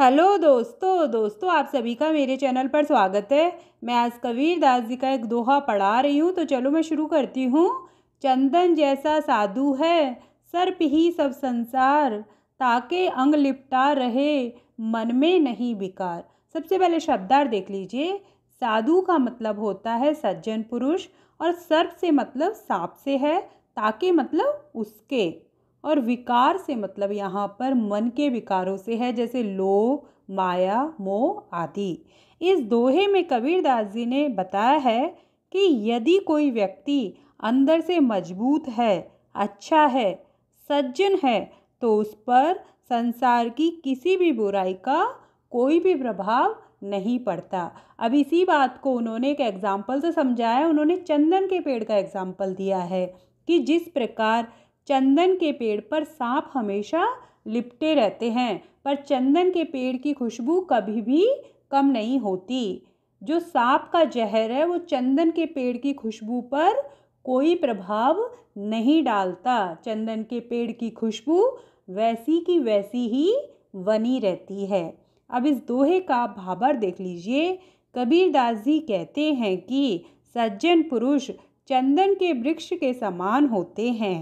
hello दोस्तों दोस्तों आप सभी का मेरे चैनल पर स्वागत है मैं आज कबीर दास जी का एक दोहा पढ़ा रही हूँ तो चलो मैं शुरू करती हूँ चंदन जैसा साधु है सर्प ही सब संसार ताके अंग लिपटा रहे मन में नहीं बिकार सबसे पहले शब्दार देख लीजिए साधु का मतलब होता है सज्जन पुरुष और सर्प से मतलब सांप से है ताके मतलब उसके और विकार से मतलब यहाँ पर मन के विकारों से है जैसे लोभ माया मोह आदि इस दोहे में कबीरदास जी ने बताया है कि यदि कोई व्यक्ति अंदर से मजबूत है अच्छा है सज्जन है तो उस पर संसार की किसी भी बुराई का कोई भी प्रभाव नहीं पड़ता अब इसी बात को उन्होंने एक एग्ज़ाम्पल से समझाया उन्होंने चंदन के पेड़ का एग्ज़ाम्पल दिया है कि जिस प्रकार चंदन के पेड़ पर सांप हमेशा लिपटे रहते हैं पर चंदन के पेड़ की खुशबू कभी भी कम नहीं होती जो सांप का जहर है वो चंदन के पेड़ की खुशबू पर कोई प्रभाव नहीं डालता चंदन के पेड़ की खुशबू वैसी की वैसी ही बनी रहती है अब इस दोहे का भाबर देख लीजिए कबीरदास जी कहते हैं कि सज्जन पुरुष चंदन के वृक्ष के समान होते हैं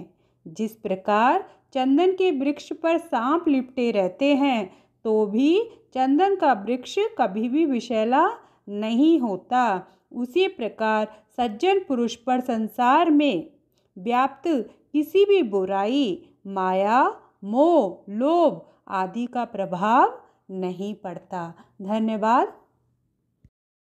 जिस प्रकार चंदन के वृक्ष पर सांप लिपटे रहते हैं तो भी चंदन का वृक्ष कभी भी विषैला नहीं होता उसी प्रकार सज्जन पुरुष पर संसार में व्याप्त किसी भी बुराई माया मोह लोभ आदि का प्रभाव नहीं पड़ता धन्यवाद